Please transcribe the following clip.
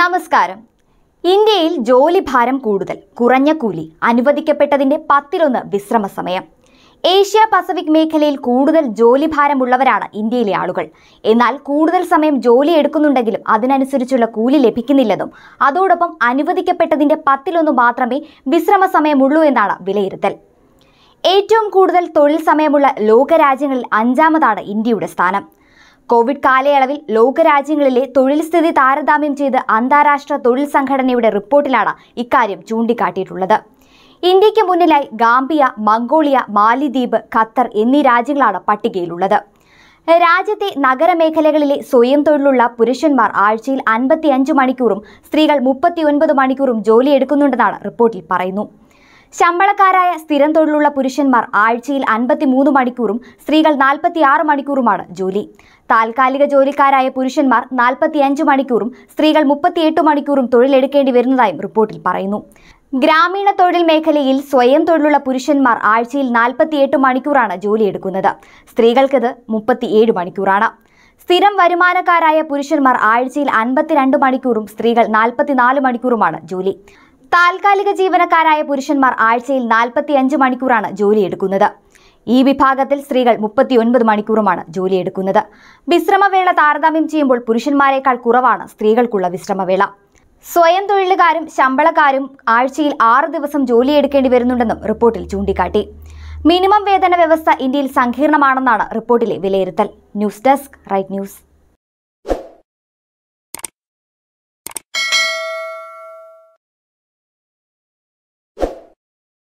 നമസ്കാരം ഇന്ത്യയിൽ ജോലി ഭാരം കൂടുതൽ കുറഞ്ഞ കൂലി അനുവദിക്കപ്പെട്ടതിന്റെ പത്തിലൊന്ന് വിശ്രമ സമയം ഏഷ്യ പസഫിക് മേഖലയിൽ കൂടുതൽ ജോലി ഭാരമുള്ളവരാണ് ഇന്ത്യയിലെ ആളുകൾ എന്നാൽ കൂടുതൽ സമയം ജോലി എടുക്കുന്നുണ്ടെങ്കിലും അതിനനുസരിച്ചുള്ള കൂലി ലഭിക്കുന്നില്ലെന്നും അതോടൊപ്പം അനുവദിക്കപ്പെട്ടതിന്റെ പത്തിലൊന്ന് മാത്രമേ വിശ്രമ സമയമുള്ളൂ എന്നാണ് വിലയിരുത്തൽ ഏറ്റവും കൂടുതൽ തൊഴിൽ സമയമുള്ള ലോകരാജ്യങ്ങളിൽ അഞ്ചാമതാണ് ഇന്ത്യയുടെ സ്ഥാനം കോവിഡ് കാലയളവിൽ ലോകരാജ്യങ്ങളിലെ തൊഴിൽ സ്ഥിതി താരതമ്യം ചെയ്ത് അന്താരാഷ്ട്ര തൊഴിൽ സംഘടനയുടെ റിപ്പോർട്ടിലാണ് ഇക്കാര്യം ചൂണ്ടിക്കാട്ടിയിട്ടുള്ളത് ഇന്ത്യക്ക് മുന്നിലായി ഗാംബിയ മംഗോളിയ മാലിദ്വീപ് ഖത്തർ എന്നീ രാജ്യങ്ങളാണ് പട്ടികയിലുള്ളത് രാജ്യത്തെ നഗരമേഖലകളിലെ സ്വയം തൊഴിലുള്ള പുരുഷന്മാർ ആഴ്ചയിൽ അൻപത്തിയഞ്ച് മണിക്കൂറും സ്ത്രീകൾ മുപ്പത്തിയൊൻപത് മണിക്കൂറും ജോലിയെടുക്കുന്നുണ്ടെന്നാണ് റിപ്പോർട്ടിൽ പറയുന്നു ശമ്പളക്കാരായ സ്ഥിരം തൊഴിലുള്ള പുരുഷന്മാർ ആഴ്ചയിൽ മൂന്ന് മണിക്കൂറും സ്ത്രീകൾ ആറ് മണിക്കൂറുമാണ് ജോലി താൽക്കാലിക ജോലിക്കാരായ പുരുഷന്മാർ നാൽപ്പത്തിയഞ്ച് മണിക്കൂറും സ്ത്രീകൾ മുപ്പത്തിയെട്ട് മണിക്കൂറും തൊഴിലെടുക്കേണ്ടി വരുന്നതായും റിപ്പോർട്ടിൽ പറയുന്നു ഗ്രാമീണ തൊഴിൽ മേഖലയിൽ സ്വയം തൊഴിലുള്ള പുരുഷന്മാർ ആഴ്ചയിൽ നാൽപ്പത്തിയെട്ട് മണിക്കൂറാണ് ജോലിയെടുക്കുന്നത് സ്ത്രീകൾക്കിത് മുപ്പത്തിയേഴ് മണിക്കൂറാണ് സ്ഥിരം വരുമാനക്കാരായ പുരുഷന്മാർ ആഴ്ചയിൽ അൻപത്തിരണ്ട് മണിക്കൂറും സ്ത്രീകൾ നാൽപ്പത്തിനാല് മണിക്കൂറുമാണ് ജോലി താൽക്കാലിക ജീവനക്കാരായ പുരുഷന്മാർ ആഴ്ചയിൽ നാൽപ്പത്തിയഞ്ച് മണിക്കൂറാണ് ജോലിയെടുക്കുന്നത് ഈ വിഭാഗത്തിൽ സ്ത്രീകൾ മുപ്പത്തിയൊൻപത് മണിക്കൂറുമാണ് ജോലിയെടുക്കുന്നത് വിശ്രമവേള താരതമ്യം ചെയ്യുമ്പോൾ പുരുഷന്മാരെക്കാൾ കുറവാണ് സ്ത്രീകൾക്കുള്ള വിശ്രമവേള സ്വയം തൊഴിലുകാരും ശമ്പളക്കാരും ആഴ്ചയിൽ ആറ് ദിവസം ജോലിയെടുക്കേണ്ടി വരുന്നുണ്ടെന്നും റിപ്പോർട്ടിൽ ചൂണ്ടിക്കാട്ടി മിനിമം വേതന വ്യവസ്ഥ ഇന്ത്യയിൽ സങ്കീർണമാണെന്നാണ് റിപ്പോർട്ടിലെ വിലയിരുത്തൽ ന്യൂസ് ഡെസ്ക് റൈറ്റ് ന്യൂസ്